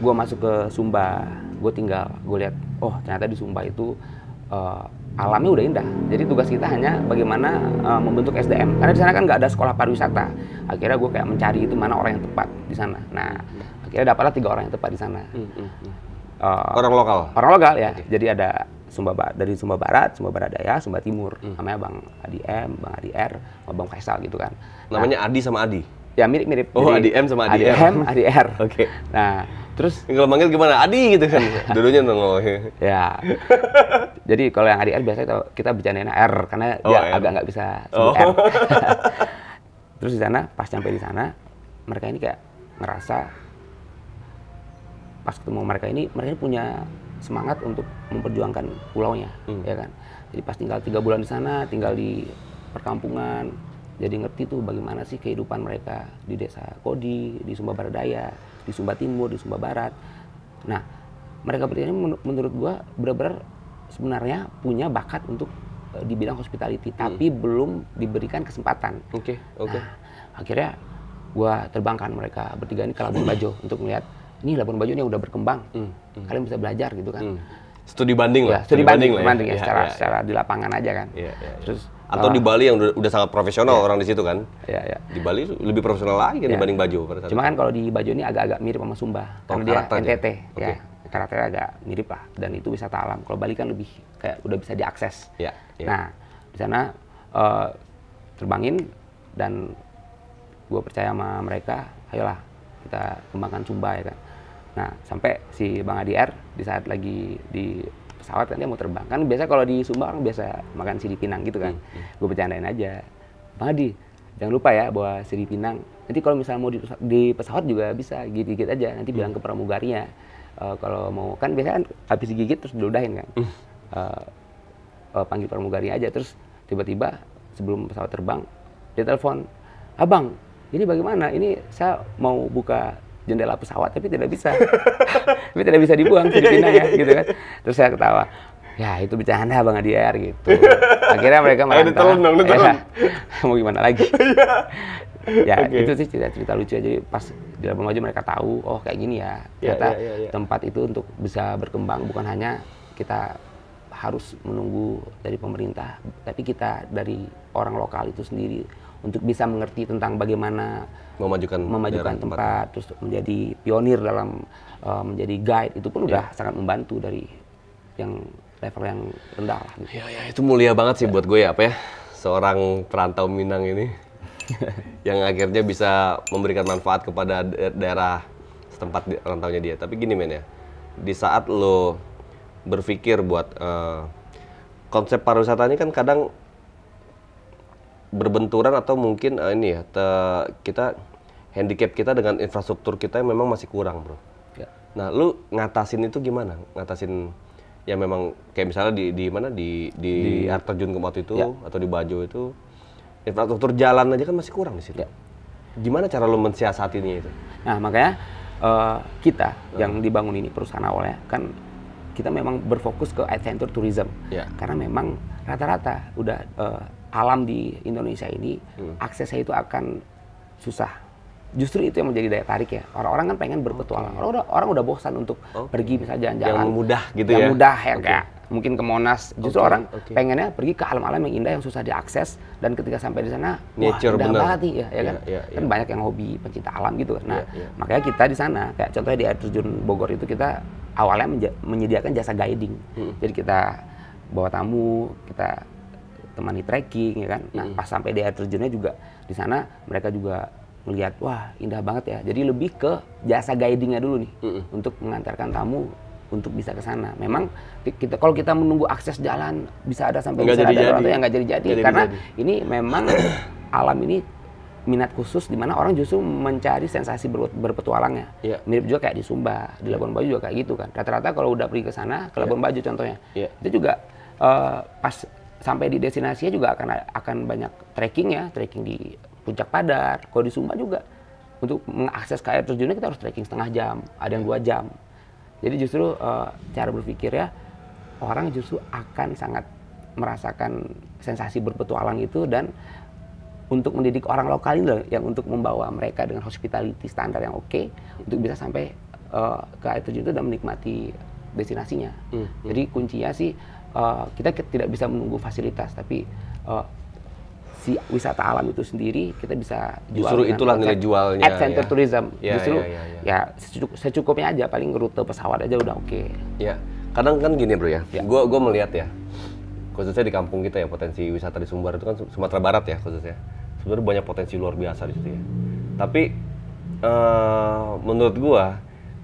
gue masuk ke Sumba gue tinggal gue lihat oh ternyata di Sumba itu uh, alamnya udah indah jadi tugas kita hanya bagaimana uh, membentuk SDM karena di sana kan nggak ada sekolah pariwisata akhirnya gue kayak mencari itu mana orang yang tepat di sana nah akhirnya dapatlah tiga orang yang tepat di sana hmm, hmm, Uh, orang lokal orang lokal ya okay. jadi ada Sumba dari Sumba Barat, Sumba Barat Daya, Sumba Timur. Hmm. Namanya Bang Adi M, Bang Adi R, Bang Kaisal gitu kan. Nah, Namanya Adi sama Adi. Ya mirip-mirip. Oh, Adi M sama Adi, Adi M, Adi R. Oke. Okay. Nah, Terus? Kalau manggil gimana? Adi gitu kan. Dulunya nongol. ya. Jadi kalau yang Adi R biasanya kita bercandain R karena oh, dia R. agak nggak bisa oh. sebut oh. R. Terus di sana pas sampai di sana mereka ini kayak ngerasa pas ketemu mereka ini mereka ini punya semangat untuk memperjuangkan pulaunya, hmm. ya kan. Jadi pas tinggal tiga bulan di sana, tinggal di perkampungan, jadi ngerti tuh bagaimana sih kehidupan mereka di desa Kodi, di Sumba Barat Daya, di Sumba Timur, di Sumba Barat. Nah, mereka bertiga ini menurut gua benar-benar sebenarnya punya bakat untuk uh, di bidang hospitality, hmm. tapi belum diberikan kesempatan. Oke, okay, nah, oke. Okay. Nah, akhirnya gua terbangkan mereka bertiga ini ke Labuan Bajo untuk melihat ini Labuan Bajo ini udah berkembang. Hmm. Hmm. Kalian bisa belajar gitu kan. Hmm. Studi banding ya, lah. Studi banding, banding, ya. banding ya, ya, secara ya, ya. secara di lapangan aja kan. Ya, ya, ya. Terus atau uh, di Bali yang udah, udah sangat profesional yeah. orang di situ kan? Iya, yeah, iya. Yeah. Di Bali lebih profesional lagi kan yeah. dibanding Bajo pada Cuma kan kalau di Bajo ini agak-agak mirip sama Sumba. Oh, karena dia NTT, okay. ya. Karakternya agak mirip lah dan itu wisata alam. Kalau Bali kan lebih kayak udah bisa diakses. Iya. Yeah, yeah. Nah, di sana uh, terbangin dan gue percaya sama mereka, ayolah kita kembangkan Sumba ya kan. Nah, sampai si Bang Adi R di saat lagi di pesawat kan dia mau terbang kan biasa kalau di Sumba orang biasa makan sidi pinang gitu kan hmm. hmm. gue bercandain aja Madi jangan lupa ya bawa sidi pinang nanti kalau misalnya mau di, di pesawat juga bisa gigit-gigit aja nanti hmm. bilang ke pramugarnya uh, eh, kalau mau kan biasanya kan habis gigit terus diludahin kan hmm. uh, uh, panggil pramugari aja terus tiba-tiba sebelum pesawat terbang dia telepon abang ini bagaimana ini saya mau buka jendela pesawat tapi tidak bisa tapi tidak bisa dibuang Filipina ya iya, iya, gitu kan iya. terus saya ketawa ya itu bercanda bang Adiar gitu akhirnya mereka merantau ya, mau gimana lagi ya okay. itu sih cerita cerita lucu aja. jadi pas di dalam aja mereka tahu oh kayak gini ya ternyata yeah, yeah, yeah, yeah. tempat itu untuk bisa berkembang bukan hanya kita harus menunggu dari pemerintah tapi kita dari orang lokal itu sendiri untuk bisa mengerti tentang bagaimana memajukan memajukan tempat, tempat terus menjadi pionir dalam uh, menjadi guide itu pun yeah. udah sangat membantu dari yang level yang rendah lah. Ya, ya itu mulia banget sih ya. buat gue ya apa ya seorang perantau Minang ini yang akhirnya bisa memberikan manfaat kepada daerah setempat di, rantaunya dia. Tapi gini men ya, di saat lo berpikir buat uh, konsep pariwisata ini kan kadang berbenturan atau mungkin uh, ini ya te, kita handicap kita dengan infrastruktur kita yang memang masih kurang bro. Ya. Nah lu ngatasin itu gimana? Ngatasin ya memang kayak misalnya di di mana di di, di air terjun waktu itu ya. atau di Bajo itu infrastruktur jalan aja kan masih kurang di situ. Ya. Gimana cara lu mensiasatinya itu? Nah makanya uh, kita uh. yang dibangun ini perusahaan awalnya kan kita memang berfokus ke adventure tourism ya. karena memang rata-rata udah uh, alam di Indonesia ini hmm. aksesnya itu akan susah. Justru itu yang menjadi daya tarik ya. Orang-orang kan pengen berpetualang. Okay. Orang udah orang udah bosan untuk okay. pergi misalnya jalan-jalan. Yang mudah gitu yang ya. mudah ya okay. mungkin ke Monas. Justru okay. orang okay. pengennya pergi ke alam-alam yang indah yang susah diakses dan ketika sampai di sana Nature, wah indah banget nih ya, ya yeah, kan. Yeah, yeah. Kan iya. banyak yang hobi pencinta alam gitu. Nah, yeah, yeah. makanya kita di sana kayak contohnya di air terjun Bogor itu kita awalnya menyediakan jasa guiding. Hmm. Jadi kita bawa tamu, kita temani trekking ya kan. Nah, hmm. pas sampai di air terjunnya juga di sana mereka juga melihat wah indah banget ya. Jadi lebih ke jasa guidingnya dulu nih mm -hmm. untuk mengantarkan tamu untuk bisa ke sana. Memang kita kalau kita menunggu akses jalan bisa ada sampai nggak bisa jadi ada orang yang nggak jadi-jadi karena ini memang alam ini minat khusus di mana orang justru mencari sensasi ber, berpetualangnya. Yeah. Mirip juga kayak di Sumba, di iya. Labuan Bajo juga kayak gitu kan. Rata-rata kalau udah pergi ke sana, ke iya. Labuan yeah. Bajo contohnya, yeah. itu juga uh, pas sampai di destinasi juga akan akan banyak trekking ya, trekking di Puncak Padar, kalau di Sumba juga untuk mengakses ke air terjunnya kita harus trekking setengah jam, ada yang dua jam. Jadi justru uh, cara berpikir ya orang justru akan sangat merasakan sensasi berpetualang itu dan untuk mendidik orang lokal ini yang untuk membawa mereka dengan hospitality standar yang oke okay, untuk bisa sampai uh, ke air terjun itu dan menikmati destinasinya. Hmm, hmm. Jadi kuncinya sih Eh, kita tidak bisa menunggu fasilitas, tapi uh, si wisata alam itu sendiri kita bisa jual justru itulah nilai jualnya ad center ya. tourism ya, ya justru ya, ya, ya. ya secukup, secukupnya aja paling rute pesawat aja udah oke okay. ya kadang kan gini bro ya, ya. gue gua melihat ya khususnya di kampung kita ya potensi wisata di Sumbar itu kan Sumatera Barat ya khususnya sebenarnya banyak potensi luar biasa di situ ya tapi uh, menurut gue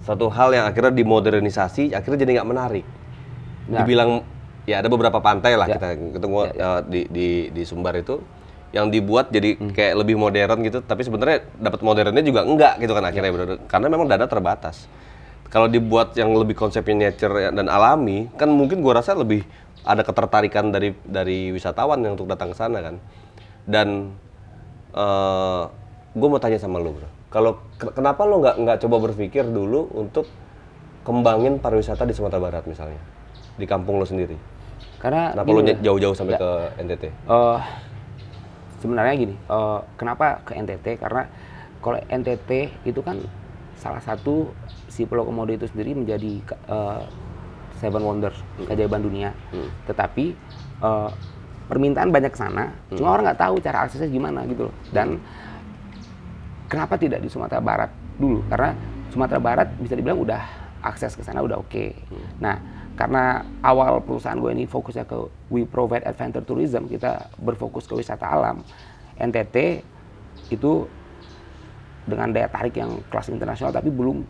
satu hal yang akhirnya dimodernisasi akhirnya jadi nggak menarik nah. dibilang ya ada beberapa pantai lah ya. kita ketemu ya, Uh, di, di di Sumbar itu yang dibuat jadi hmm. kayak lebih modern gitu tapi sebenarnya dapat modernnya juga enggak gitu kan ya. akhirnya ya. karena memang dana terbatas kalau dibuat yang lebih konsepnya nature dan alami kan mungkin gua rasa lebih ada ketertarikan dari dari wisatawan yang untuk datang ke sana kan dan uh, eh, gue mau tanya sama lo bro kalau kenapa lo nggak nggak coba berpikir dulu untuk kembangin pariwisata di Sumatera Barat misalnya di kampung lo sendiri karena kenapa lu jauh-jauh sampai ke NTT? Uh, eh, sebenarnya gini, uh, kenapa ke NTT? Karena kalau NTT itu kan salah satu si Pulau Komodo itu sendiri menjadi uh, Seven Wonders hmm. keajaiban dunia. Hmm. Tetapi uh, permintaan banyak ke sana, hmm. cuma orang nggak tahu cara aksesnya gimana gitu loh. Dan hmm. kenapa tidak di Sumatera Barat dulu? Karena Sumatera Barat bisa dibilang udah akses ke sana udah oke. Okay. Hmm. Nah karena awal perusahaan gue ini fokusnya ke we provide adventure tourism kita berfokus ke wisata alam NTT itu dengan daya tarik yang kelas internasional tapi belum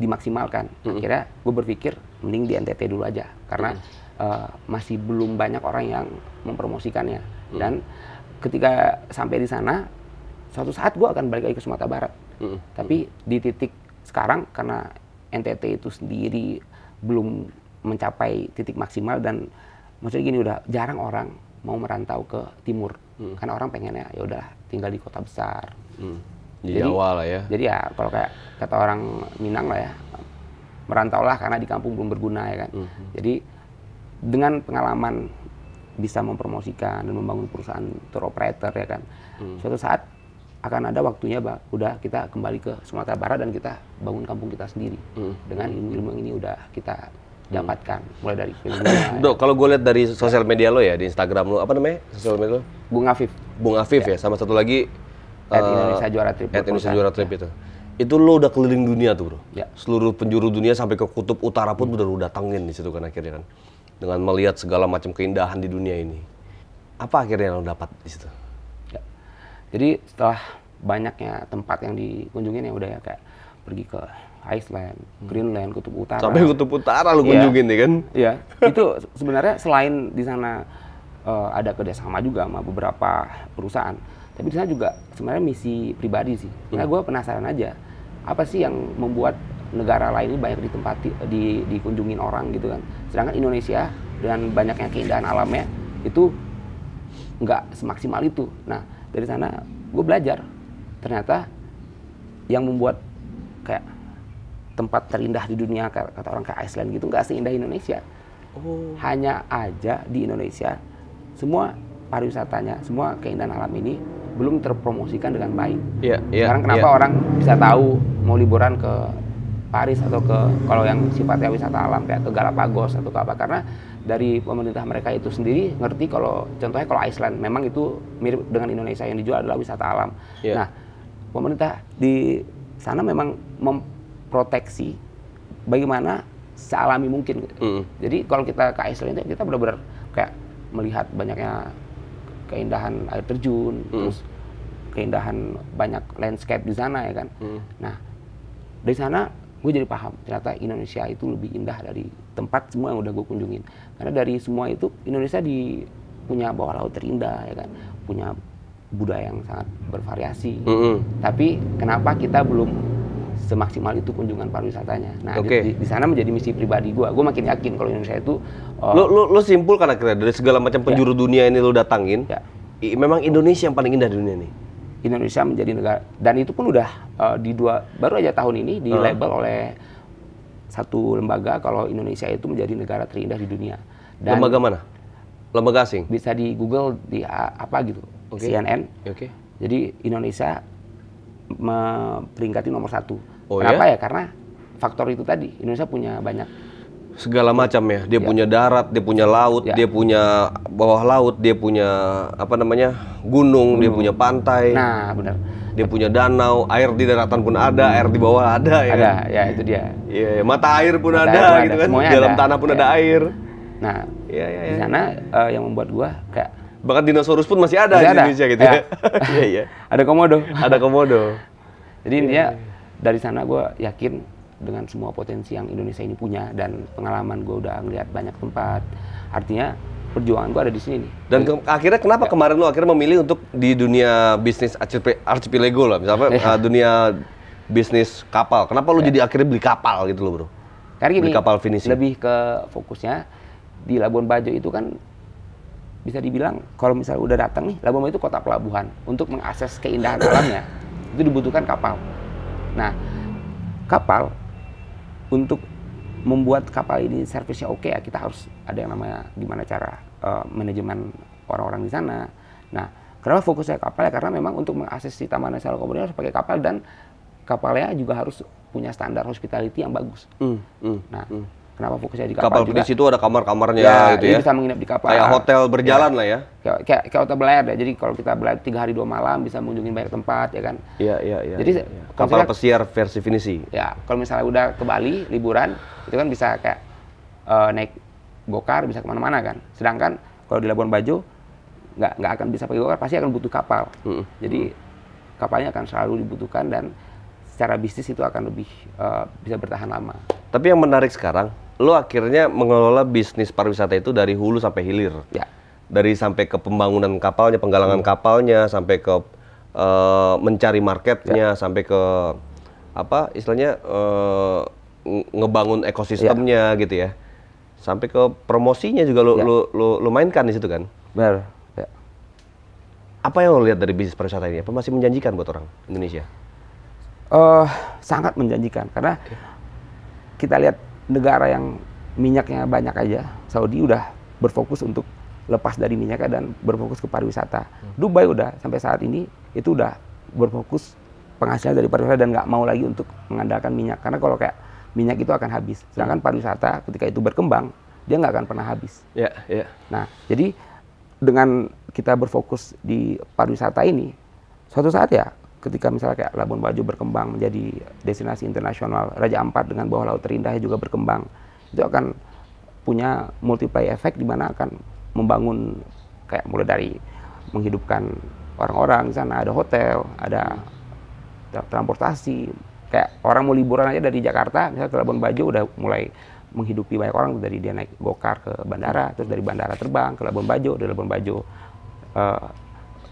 dimaksimalkan hmm. akhirnya gue berpikir mending di NTT dulu aja karena uh, masih belum banyak orang yang mempromosikannya hmm. dan ketika sampai di sana suatu saat gue akan balik lagi ke Sumatera Barat tapi di titik sekarang karena NTT itu sendiri belum mencapai titik maksimal dan maksudnya gini udah jarang orang mau merantau ke timur hmm. karena orang pengennya ya udah tinggal di kota besar. Hmm. Jawa jadi awal lah ya. Jadi ya kalau kayak kata orang Minang lah ya merantau lah karena di kampung belum berguna ya kan. Hmm. Jadi dengan pengalaman bisa mempromosikan dan membangun perusahaan tour operator ya kan. Hmm. Suatu saat akan ada waktunya bah, udah kita kembali ke Sumatera Barat dan kita bangun kampung kita sendiri hmm. dengan ilmu-ilmu ini udah kita dapatkan hmm. mulai dari film. Dok, kalau gue lihat dari sosial media lo ya di Instagram lo apa namanya sosial media lo? Bung Afif. Bung Afif ya, ya sama satu lagi. At uh, Indonesia Juara Trip. At Indonesia Juara Trip itu. Itu lo udah keliling dunia tuh bro. Ya. Seluruh penjuru dunia sampai ke kutub utara pun udah lo datangin di situ kan akhirnya kan. Dengan melihat segala macam keindahan di dunia ini. Apa akhirnya lo dapat di situ? Ya. Jadi setelah banyaknya tempat yang dikunjungin ya udah ya kayak pergi ke Iceland, hmm. Greenland, Kutub Utara. Sampai Kutub Utara lu iya. kunjungin ya, nih kan? Iya. Itu sebenarnya selain di sana uh, ada kerjasama juga sama beberapa perusahaan, tapi di sana juga sebenarnya misi pribadi sih. Karena hmm. gue penasaran aja apa sih yang membuat negara lain ini banyak ditempati di, dikunjungin orang gitu kan. Sedangkan Indonesia dengan banyaknya keindahan alamnya itu nggak semaksimal itu. Nah dari sana gue belajar ternyata yang membuat kayak tempat terindah di dunia kata orang kayak Iceland gitu nggak seindah Indonesia. Oh. Hanya aja di Indonesia semua pariwisatanya, semua keindahan alam ini belum terpromosikan dengan baik. Yeah, yeah, Sekarang kenapa yeah. orang bisa tahu mau liburan ke Paris atau ke kalau yang sifatnya wisata alam kayak ke Galapagos atau ke apa karena dari pemerintah mereka itu sendiri ngerti kalau contohnya kalau Iceland memang itu mirip dengan Indonesia yang dijual adalah wisata alam. Yeah. Nah, pemerintah di sana memang mem proteksi bagaimana sealami mungkin. Gitu. Mm. Jadi kalau kita ke Iceland itu kita benar-benar kayak melihat banyaknya keindahan air terjun, mm. terus keindahan banyak landscape di sana ya kan. Mm. Nah dari sana gue jadi paham ternyata Indonesia itu lebih indah dari tempat semua yang udah gue kunjungin. Karena dari semua itu Indonesia di punya bawah laut terindah ya kan, punya budaya yang sangat bervariasi. Mm -hmm. Tapi kenapa kita belum semaksimal itu kunjungan pariwisatanya. Nah, okay. di, di sana menjadi misi pribadi gue. Gue makin yakin kalau Indonesia itu. Uh, lo lo lo simpul karena kira dari segala macam ya. penjuru ya. dunia ini lo datangin. Ya. I, memang Indonesia yang paling indah di dunia nih. Indonesia menjadi negara dan itu pun udah uh, di dua baru aja tahun ini di label uh. oleh satu lembaga kalau Indonesia itu menjadi negara terindah di dunia. Dan lembaga mana? Lembaga asing. Bisa di Google di uh, apa gitu. Okay. CNN. Oke. Okay. Jadi Indonesia memperingati nomor satu Oh, ya? Kenapa ya? ya? Karena faktor itu tadi Indonesia punya banyak segala macam ya. Dia ya. punya darat, dia punya laut, ya. dia punya bawah laut, dia punya apa namanya gunung, gunung. dia punya pantai. Nah, benar. Dia punya danau, air di daratan pun ada, air di bawah ada ya. Ada, kan? ya itu dia. Iya, ya. mata air pun mata ada, air pun gitu ada. kan. Dalam ada. tanah pun ya. ada air. Nah, ya, ya, ya. di iya. sana uh, yang membuat gua kayak bahkan dinosaurus pun masih ada masih di ada. Indonesia gitu ya. ya. Iya, iya. ada komodo. ada komodo. Jadi intinya iya, iya dari sana gue yakin dengan semua potensi yang Indonesia ini punya dan pengalaman gue udah ngeliat banyak tempat artinya perjuangan gue ada di sini nih. Dan ke akhirnya kenapa ya. kemarin lo akhirnya memilih untuk di dunia bisnis archipelago lah, misalnya ya. Eh, dunia bisnis kapal. Kenapa lo ya. jadi akhirnya beli kapal gitu lo bro? Karena gini, beli kapal finishing. lebih ke fokusnya di Labuan Bajo itu kan bisa dibilang kalau misalnya udah datang nih Labuan Bajo itu kota pelabuhan untuk mengakses keindahan alamnya itu dibutuhkan kapal. Nah, kapal untuk membuat kapal ini servisnya oke okay, ya kita harus ada yang namanya gimana cara uh, manajemen orang-orang di sana. Nah, kenapa fokusnya kapal ya karena memang untuk mengakses di Taman Nasional Komodo harus pakai kapal dan kapalnya juga harus punya standar hospitality yang bagus. Mm, mm, nah, mm kenapa fokusnya di kapal, kapal juga. Kapal itu ada kamar-kamarnya ya, gitu ya. bisa menginap di kapal. Kayak hotel berjalan ya. lah ya. Kayak, kayak, kayak hotel belayar ya. Jadi kalau kita belayar tiga hari dua malam bisa mengunjungi banyak tempat ya kan. Iya iya iya. Jadi ya, ya. kapal pesiar versi finisi. Ya kalau misalnya udah ke Bali liburan itu kan bisa kayak uh, naik gokar bisa kemana-mana kan. Sedangkan kalau di Labuan Bajo nggak nggak akan bisa pakai gokar pasti akan butuh kapal. Hmm. Jadi kapalnya akan selalu dibutuhkan dan secara bisnis itu akan lebih uh, bisa bertahan lama. Tapi yang menarik sekarang lo akhirnya mengelola bisnis pariwisata itu dari hulu sampai hilir. Ya. Dari sampai ke pembangunan kapalnya, penggalangan hmm. kapalnya, sampai ke uh, mencari marketnya, ya. sampai ke apa istilahnya uh, ngebangun ekosistemnya ya. gitu ya. Sampai ke promosinya juga lo ya. lo, lo, lo mainkan di situ kan? Benar. Ya. Apa yang lo lihat dari bisnis pariwisata ini? Apa masih menjanjikan buat orang Indonesia? Uh, sangat menjanjikan karena ya. kita lihat negara yang minyaknya banyak aja, Saudi udah berfokus untuk lepas dari minyaknya dan berfokus ke pariwisata. Hmm. Dubai udah sampai saat ini itu udah berfokus penghasilan dari pariwisata dan nggak mau lagi untuk mengandalkan minyak karena kalau kayak minyak itu akan habis. Sedangkan hmm. pariwisata ketika itu berkembang dia nggak akan pernah habis. Ya, yeah, Yeah. Nah, jadi dengan kita berfokus di pariwisata ini, suatu saat ya ketika misalnya kayak Labuan Bajo berkembang menjadi destinasi internasional, Raja Ampat dengan bawah laut terindahnya juga berkembang, itu akan punya multiply effect di mana akan membangun kayak mulai dari menghidupkan orang-orang di sana ada hotel, ada transportasi, kayak orang mau liburan aja dari Jakarta, misalnya ke Labuan Bajo udah mulai menghidupi banyak orang dari dia naik gokar ke bandara, terus dari bandara terbang ke Labuan Bajo, dari Labuan Bajo eh,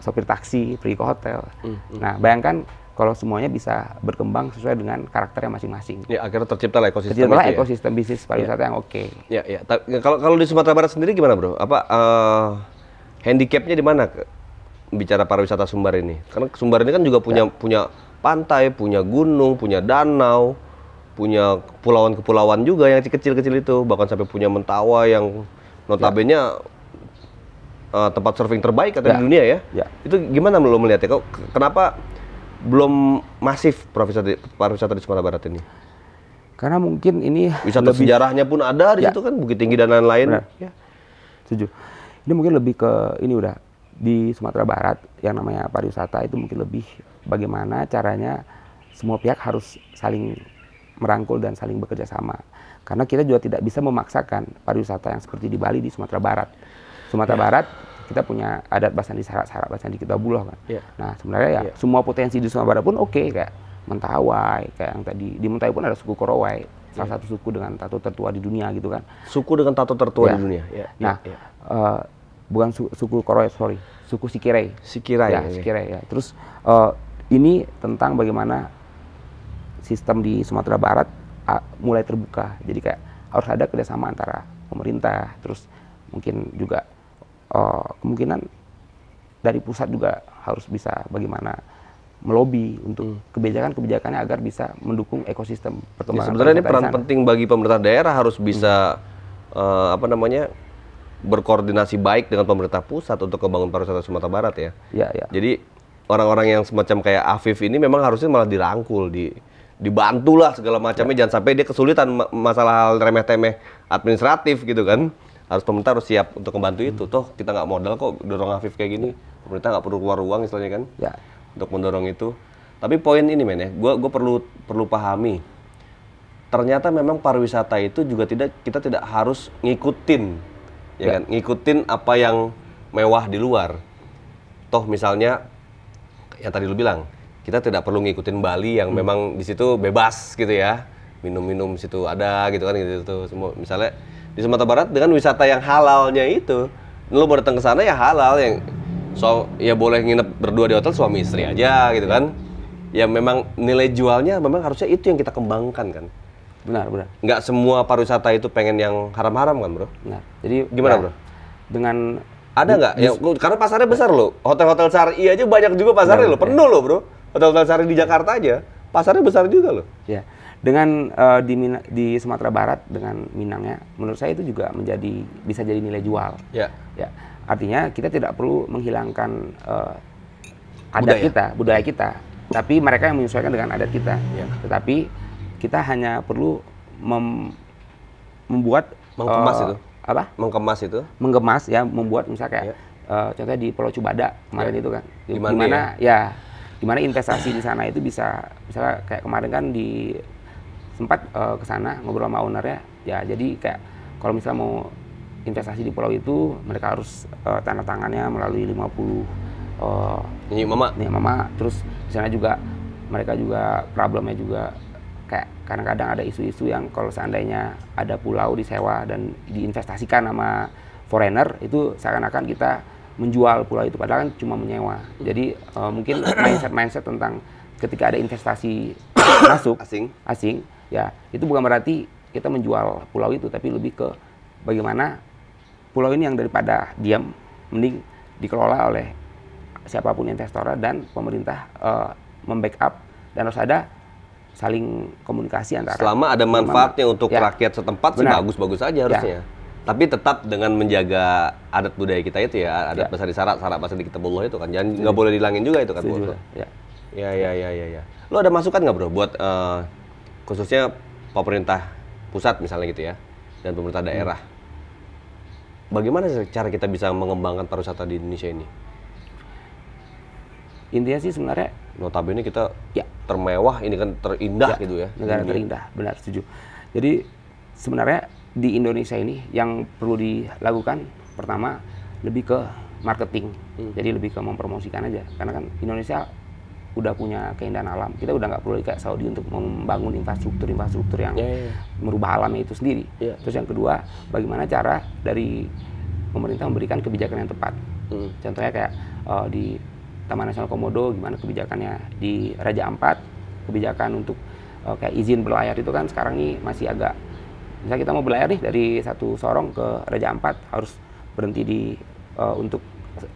sopir taksi pergi ke hotel. Hmm, hmm. Nah bayangkan kalau semuanya bisa berkembang sesuai dengan karakternya masing-masing. Ya akhirnya tercipta lah ekosistem. Tercipta gitu ya. ekosistem bisnis pariwisata ya. yang oke. Okay. Ya ya. Kalau kalau di Sumatera Barat sendiri gimana bro? Apa uh, handicapnya di mana bicara pariwisata Sumbar ini? Karena Sumbar ini kan juga punya ya. punya pantai, punya gunung, punya danau, punya kepulauan-kepulauan juga yang kecil-kecil itu, bahkan sampai punya Mentawa yang ya. notabene ya uh, tempat surfing terbaik atau ya. di dunia ya. ya. Itu gimana lo melihatnya? Kok Kenapa belum masif pariwisata di Sumatera Barat ini? Karena mungkin ini wisata lebih... sejarahnya pun ada di ya. situ kan Bukit Tinggi dan lain-lain. Ya. Setuju. Ini mungkin lebih ke ini udah di Sumatera Barat yang namanya pariwisata itu mungkin lebih bagaimana caranya semua pihak harus saling merangkul dan saling bekerja sama. Karena kita juga tidak bisa memaksakan pariwisata yang seperti di Bali di Sumatera Barat Sumatera yeah. Barat kita punya adat Basandi syarat Sarak Basandi kita buloh kan. Yeah. Nah sebenarnya ya yeah. semua potensi di Sumatera Barat pun oke okay, kayak Mentawai kayak yang tadi di Mentawai pun ada suku Korowai yeah. salah ya. satu suku dengan tato tertua di dunia gitu kan. Suku dengan tato tertua yeah. di dunia. Yeah. Nah yeah. Ya, ya. Uh, bukan su suku Korowai sorry suku Sikirai. Sikirai. Ya, ya ya. Terus uh, ini tentang bagaimana sistem di Sumatera Barat uh, mulai terbuka. Jadi kayak harus ada kerjasama antara pemerintah, terus mungkin juga uh, kemungkinan dari pusat juga harus bisa bagaimana melobi untuk hmm. kebijakan-kebijakannya agar bisa mendukung ekosistem pertumbuhan. Ya, sebenarnya ini peran sana. penting bagi pemerintah daerah harus hmm. bisa hmm. uh, apa namanya berkoordinasi baik dengan pemerintah pusat untuk membangun pariwisata Sumatera Barat ya. Ya, ya. Jadi orang-orang yang semacam kayak Afif ini memang harusnya malah dirangkul di dibantulah segala macamnya ya. jangan sampai dia kesulitan masalah remeh-temeh administratif gitu kan harus pemerintah harus siap untuk membantu itu. Hmm. Toh kita nggak modal kok dorong Afif kayak gini. Iya. Pemerintah nggak perlu keluar uang istilahnya kan. Ya. Untuk mendorong itu. Tapi poin ini men ya, gue gua perlu perlu pahami. Ternyata memang pariwisata itu juga tidak kita tidak harus ngikutin, ya, ya. kan? Ngikutin apa yang mewah di luar. Toh misalnya yang tadi lu bilang, kita tidak perlu ngikutin Bali yang hmm. memang di situ bebas gitu ya minum-minum situ ada gitu kan gitu tuh gitu, semua misalnya di Sumatera Barat dengan wisata yang halalnya itu lu mau datang ke sana ya halal yang so ya boleh nginep berdua di hotel suami istri aja gitu kan ya memang nilai jualnya memang harusnya itu yang kita kembangkan kan benar benar nggak semua pariwisata itu pengen yang haram-haram kan bro benar jadi gimana nah, bro dengan ada nggak ya karena pasarnya besar loh hotel-hotel syari aja banyak juga pasarnya lo, loh penuh ya. loh bro hotel-hotel syari di Jakarta aja pasarnya besar juga loh ya dengan uh, di Min di Sumatera Barat dengan Minangnya menurut saya itu juga menjadi bisa jadi nilai jual ya ya artinya kita tidak perlu menghilangkan uh, adat budaya. kita budaya kita tapi mereka yang menyesuaikan dengan adat kita ya. tetapi kita hanya perlu mem membuat mengemas uh, eh, itu apa mengemas itu mengemas ya membuat misalnya kayak ya. uh, contohnya di Pulau Cubada kemarin ya. itu kan di, dimana, ya, ya dimana investasi di sana itu bisa misalnya kayak kemarin kan di sempat uh, ke sana ngobrol sama owner ya ya jadi kayak kalau misalnya mau investasi di pulau itu mereka harus uh, tanda tangannya melalui 50 puluh eh, ini mama nih mama terus di sana juga mereka juga problemnya juga kayak kadang-kadang ada isu-isu yang kalau seandainya ada pulau disewa dan diinvestasikan sama foreigner itu seakan-akan kita menjual pulau itu padahal kan cuma menyewa jadi uh, mungkin mindset mindset tentang ketika ada investasi masuk asing asing Ya, itu bukan berarti kita menjual pulau itu, tapi lebih ke bagaimana pulau ini yang daripada diam, mending dikelola oleh siapapun investor dan pemerintah uh, membackup dan harus ada saling komunikasi antara. Selama ada manfaatnya untuk ya. rakyat setempat Benar. sih bagus-bagus aja harusnya. Ya. Tapi tetap dengan menjaga adat budaya kita itu ya, adat ya. di syarat syarat bahasa di kita boleh itu kan, jangan nggak boleh dilangin juga itu kan. Setuju. Ya. Ya, ya, ya, ya, ya. Lo ada masukan nggak bro buat uh, khususnya pemerintah pusat misalnya gitu ya dan pemerintah hmm. daerah. Bagaimana cara kita bisa mengembangkan pariwisata di Indonesia ini? Intinya sih sebenarnya notabene kita ya termewah ini kan terindah ya, gitu ya. Negara terindah, benar setuju. Jadi sebenarnya di Indonesia ini yang perlu dilakukan pertama lebih ke marketing. Hmm. Jadi lebih ke mempromosikan aja karena kan Indonesia udah punya keindahan alam kita udah nggak perlu kayak Saudi untuk membangun infrastruktur infrastruktur yang yeah, yeah. merubah alamnya itu sendiri yeah. terus yang kedua bagaimana cara dari pemerintah memberikan kebijakan yang tepat mm. contohnya kayak uh, di Taman Nasional Komodo gimana kebijakannya di Raja Ampat kebijakan untuk uh, kayak izin berlayar itu kan sekarang ini masih agak misalnya kita mau berlayar nih dari satu Sorong ke Raja Ampat harus berhenti di uh, untuk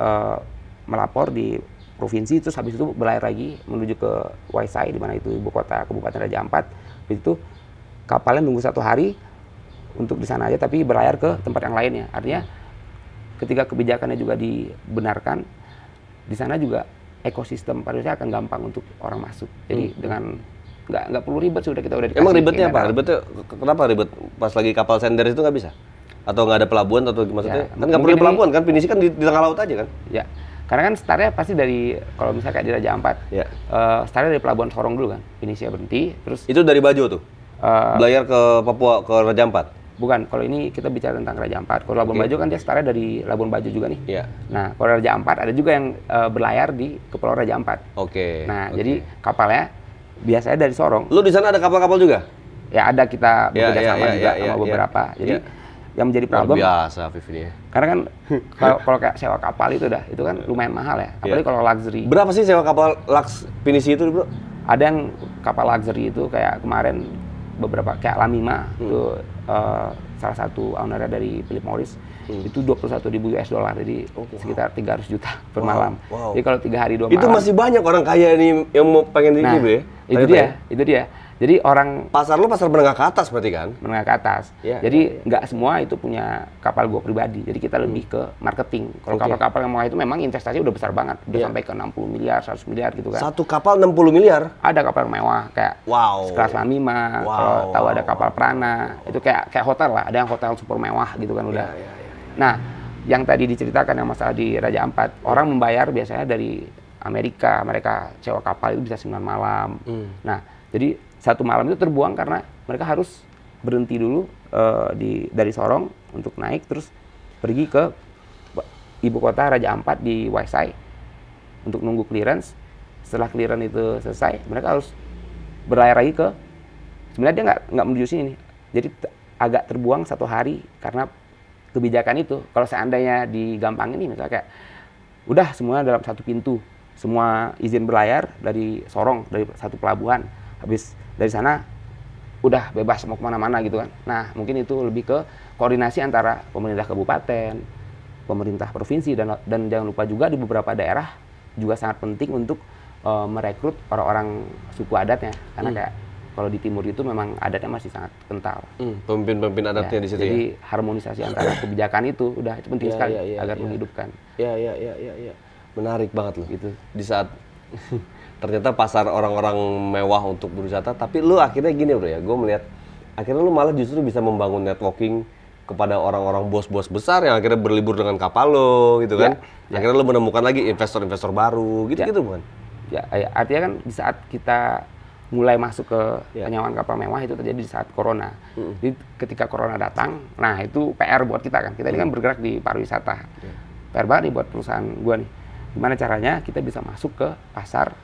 uh, melapor di provinsi terus habis itu berlayar lagi menuju ke Waisai di mana itu ibu kota Kabupaten Raja Ampat. Habis itu kapalnya nunggu satu hari untuk di sana aja tapi berlayar ke tempat yang lainnya. Artinya ketika kebijakannya juga dibenarkan di sana juga ekosistem pariwisata akan gampang untuk orang masuk. Jadi hmm. dengan nggak nggak perlu ribet sudah kita udah dikasih. Emang ribetnya apa? Ribetnya kenapa ribet pas lagi kapal sender itu nggak bisa? Atau nggak ada pelabuhan atau ya, maksudnya? Ya, kan nggak perlu pelabuhan kan, finisi kan di, di tengah laut aja kan? Ya, karena kan startnya pasti dari kalau misalnya kayak di Raja Ampat, ya. uh, startnya dari Pelabuhan Sorong dulu kan, finishnya berhenti, terus itu dari Bajo tuh, uh, belayar ke Papua ke Raja Ampat. Bukan, kalau ini kita bicara tentang Raja Ampat. Kalau Labuan okay. Bajo kan dia startnya dari Labuan Bajo juga nih. Yeah. Nah, kalau Raja Ampat ada juga yang e, berlayar di Kepulauan Raja Ampat. Oke. Okay. Nah, okay. jadi kapalnya biasanya dari Sorong. Lu di sana ada kapal-kapal juga? Ya ada kita ya, bekerja yeah, sama yeah, juga yeah, sama ya, ya. beberapa. Jadi yang menjadi problem. Luar biasa Afif ya. Karena kan kalau kayak sewa kapal itu dah, itu kan iya. lumayan mahal ya. Iya. Apalagi yeah. kalau luxury. Berapa sih sewa kapal lux pinisi itu, Bro? Ada yang kapal luxury itu kayak kemarin beberapa kayak Lamima hmm. itu uh, salah satu owner dari Philip Morris hmm. itu 21 ribu US dollar jadi oh, wow. sekitar 300 juta per wow. malam. Wow. Jadi kalau tiga hari dua malam itu masih banyak orang kaya nih yang mau pengen nah, ini, ya? ya? Itu dia, itu dia jadi orang pasar lu pasar menengah ke atas berarti kan? Menengah ke atas. Ya, Jadi iya, iya. nggak ya, ya. semua itu punya kapal gua pribadi. Jadi kita lebih hmm. ke marketing. Kalau okay. kapal-kapal yang mau itu memang investasi udah besar banget. Udah yeah. sampai ke 60 miliar, 100 miliar gitu kan. Satu kapal 60 miliar? Ada kapal mewah kayak wow. Sekelas Lamima, wow. kalau tahu ada kapal Prana. Wow. Itu kayak kayak hotel lah, ada yang hotel super mewah gitu kan udah. Yeah, yeah, yeah. Iya. Nah, yang tadi diceritakan yang masalah di Raja Ampat, orang membayar biasanya dari Amerika, mereka sewa kapal itu bisa 9 malam. Hmm. Nah, jadi satu malam itu terbuang karena mereka harus berhenti dulu uh, di dari Sorong untuk naik terus pergi ke ibu kota Raja Ampat di Waisai untuk nunggu clearance. Setelah clearance itu selesai, mereka harus berlayar lagi ke sebenarnya dia nggak nggak menuju sini nih. Jadi agak terbuang satu hari karena kebijakan itu. Kalau seandainya digampangin nih misalnya kayak udah semua dalam satu pintu, semua izin berlayar dari Sorong dari satu pelabuhan. Habis dari sana udah bebas mau kemana-mana gitu kan. Nah mungkin itu lebih ke koordinasi antara pemerintah kabupaten, pemerintah provinsi dan dan jangan lupa juga di beberapa daerah juga sangat penting untuk e, merekrut orang-orang suku adatnya karena hmm. kayak kalau di timur itu memang adatnya masih sangat kental. Hmm, pemimpin-pemimpin ya, adatnya ya, di sini. jadi ya. harmonisasi antara kebijakan itu udah itu penting ya, sekali ya, ya, agar ya. menghidupkan. Ya ya ya ya ya. Menarik banget loh itu. Di saat ternyata pasar orang-orang mewah untuk berwisata tapi lu akhirnya gini bro ya gue melihat akhirnya lu malah justru bisa membangun networking kepada orang-orang bos-bos besar yang akhirnya berlibur dengan kapal lo gitu kan ya, ya. akhirnya lo menemukan lagi investor-investor baru gitu gitu ya. bukan ya, ya artinya kan di saat kita mulai masuk ke ya. penyewaan kapal mewah itu terjadi di saat corona. hmm. Jadi ketika corona datang, nah itu PR buat kita kan. Kita hmm. ini kan bergerak di pariwisata. ya. PR banget nih buat perusahaan gua nih. Gimana caranya kita bisa masuk ke pasar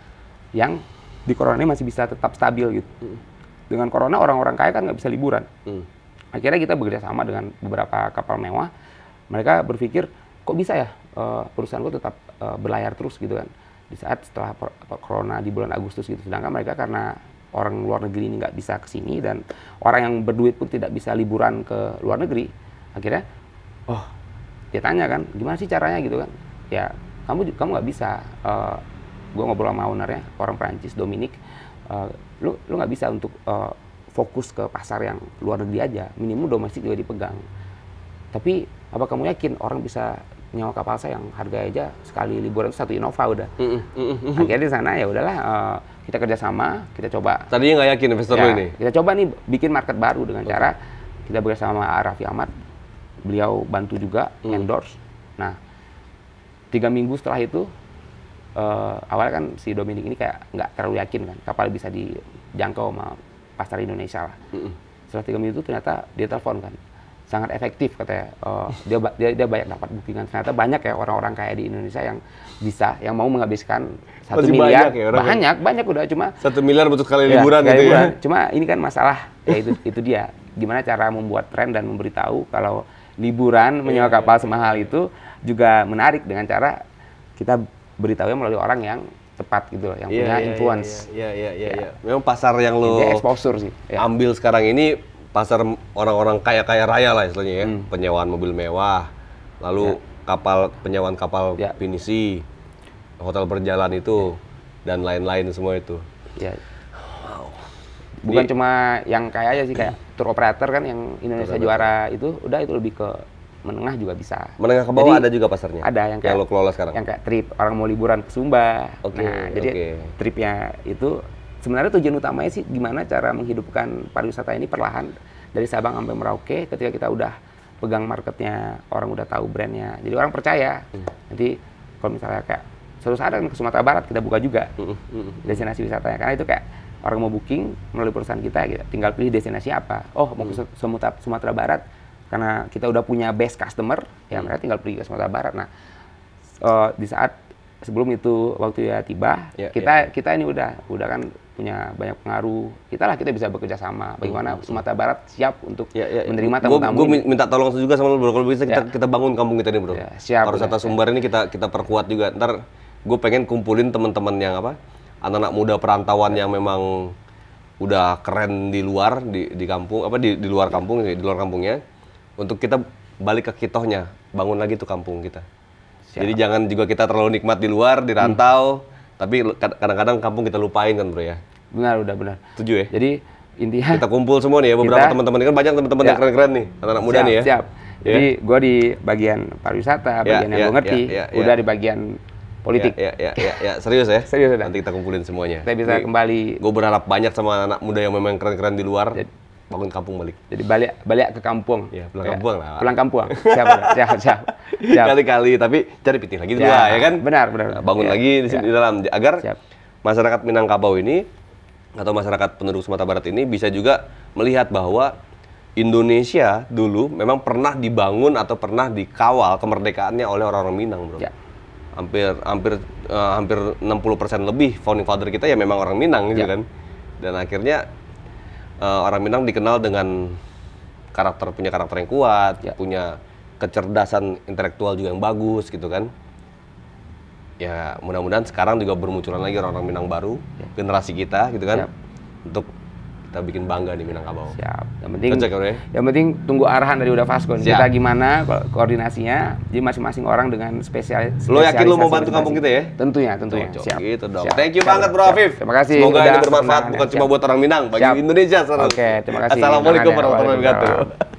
yang di corona ini masih bisa tetap stabil gitu. Hmm. Dengan corona orang-orang kaya kan nggak bisa liburan. Hmm. Akhirnya kita bekerja sama dengan beberapa kapal mewah. Mereka berpikir kok bisa ya uh, perusahaan gue tetap uh, berlayar terus gitu kan. Di saat setelah corona di bulan Agustus gitu. Sedangkan mereka karena orang luar negeri ini nggak bisa ke sini dan orang yang berduit pun tidak bisa liburan ke luar negeri. Akhirnya oh dia tanya kan gimana sih caranya gitu kan. Ya kamu kamu nggak bisa uh, gue ngobrol sama owner ya orang Perancis Dominic uh, lu lu nggak bisa untuk uh, fokus ke pasar yang luar negeri aja minimum domestik juga dipegang tapi apa kamu yakin orang bisa nyawa kapal saya yang harga aja sekali liburan satu Innova udah. Mm Akhirnya di sana ya udahlah uh, kita kerjasama, kita coba. Tadinya nggak yakin investor ya, ini. Kita coba nih bikin market baru dengan okay. cara kita bekerjasama Raffi Ahmad, beliau bantu juga mm. endorse. Nah, tiga minggu setelah itu uh, awalnya kan si Dominic ini kayak nggak terlalu yakin kan kapal bisa dijangkau sama pasar Indonesia lah. Mm -hmm. Setelah tiga minggu itu ternyata dia telepon kan sangat efektif katanya. Uh, dia, dia dia banyak dapat bookingan. Ternyata banyak ya orang-orang kayak di Indonesia yang bisa, yang mau menghabiskan satu miliar. Banyak, ya, orang ya? banyak, banyak udah cuma satu miliar butuh sekali iya, gitu ya, liburan gitu liburan. ya. Cuma ini kan masalah ya itu itu dia. Gimana cara membuat tren dan memberitahu kalau liburan menyewa kapal semahal itu juga menarik dengan cara kita beritahu melalui orang yang tepat gitu loh, yang yeah, punya yeah, iya, influence. Iya, iya, iya, iya. Ya. iya. Memang pasar yang lo exposure sih. Yeah. Ambil sekarang ini pasar orang-orang kaya-kaya raya lah istilahnya ya. Hmm. Penyewaan mobil mewah, lalu yeah. kapal penyewaan kapal yeah. pinisi, hotel berjalan itu yeah. dan lain-lain semua itu. Iya. Wow. Bukan Jadi, cuma yang kaya aja sih kayak tour operator kan yang Indonesia juara itu, udah itu lebih ke menengah juga bisa. Menengah ke bawah jadi, ada juga pasarnya. Ada yang kayak yang lo kelola sekarang. Yang kayak trip orang mau liburan ke Sumba. Okay, nah, jadi tripnya itu sebenarnya tujuan utamanya sih gimana cara menghidupkan pariwisata ini perlahan dari Sabang sampai Merauke ketika kita udah pegang marketnya, orang udah tahu brandnya. Jadi orang percaya. Hmm. Nanti kalau misalnya kayak suatu saat ke Sumatera Barat kita buka juga destinasi hmm, wisata hmm, hmm. destinasi wisatanya karena itu kayak orang mau booking melalui perusahaan kita tinggal pilih destinasi apa oh mau ke Sumatera Barat karena kita udah punya base customer ya hmm. mereka tinggal pergi ke Sumatera Barat nah uh, di saat sebelum itu waktu ya tiba ya. yeah, kita yeah. kita ini udah udah kan punya banyak pengaruh kita lah kita bisa bekerja sama bagaimana hmm. Sumatera Barat siap untuk yeah, yeah, ya. menerima tamu-tamu gue minta tolong juga sama bro kalau bisa yeah. kita ya. kita bangun kampung kita nih bro yeah, siap harus atas sumber ini kita kita perkuat juga ntar gue pengen kumpulin teman-teman yang apa anak-anak muda perantauan yang memang udah keren di luar di di kampung apa di di luar kampung di luar kampungnya untuk kita balik ke kitohnya, bangun lagi tuh kampung kita. Siap. Jadi jangan juga kita terlalu nikmat di luar, di rantau, hmm. tapi kadang-kadang kampung kita lupain kan bro ya. Benar, udah benar. Setuju ya? Jadi intinya kita kumpul semua nih ya beberapa teman-teman kan banyak teman-teman ya. yang keren-keren nih, anak-anak muda siap, nih ya. Siap. Yeah. Jadi gue di bagian pariwisata, ya, bagian yeah, yang ya, gue ngerti, ya, udah di bagian politik. Ya, ya, ya, ya, serius ya. serius Nanti kita kumpulin semuanya. Kita bisa Jadi, kembali. Gue berharap banyak sama anak muda yang memang keren-keren di luar. Jadi, bangun kampung balik. Jadi balik balik ke kampung. Iya, ya, pulang ya. kampung lah. Pulang kampung. Siap, siap, siap. siap. Kali-kali tapi cari pitih lagi dulu ya. ya, kan? Benar, benar. benar. bangun ya, lagi di, ya. di dalam agar siap. masyarakat Minangkabau ini atau masyarakat penduduk Sumatera Barat ini bisa juga melihat bahwa Indonesia dulu memang pernah dibangun atau pernah dikawal kemerdekaannya oleh orang-orang Minang, Bro. Ya. Hampir hampir uh, hampir 60% lebih founding father kita ya memang orang Minang gitu ya. kan. Dan akhirnya uh, orang Minang dikenal dengan karakter punya karakter yang kuat, ya. punya kecerdasan intelektual juga yang bagus gitu kan. Ya mudah-mudahan sekarang juga bermunculan lagi orang-orang Minang baru, ya. generasi kita gitu kan, ya. untuk kita bikin bangga di Minangkabau. Siap. Yang penting ya. yang penting tunggu arahan dari udah Vasco nih. Siap. Kita gimana ko koordinasinya jadi masing-masing orang dengan spesial Lo yakin lo mau bantu kampung kita gitu ya? Tentunya, tentunya. Tuh, Siap. Gitu dong. Siap. Thank you Siap. banget Bro Afif. Terima kasih. Semoga Udah ini bermanfaat bukan Siap. cuma buat orang Minang, bagi Siap. Indonesia sekarang. Oke, terima kasih. Assalamualaikum warahmatullahi wabarakatuh.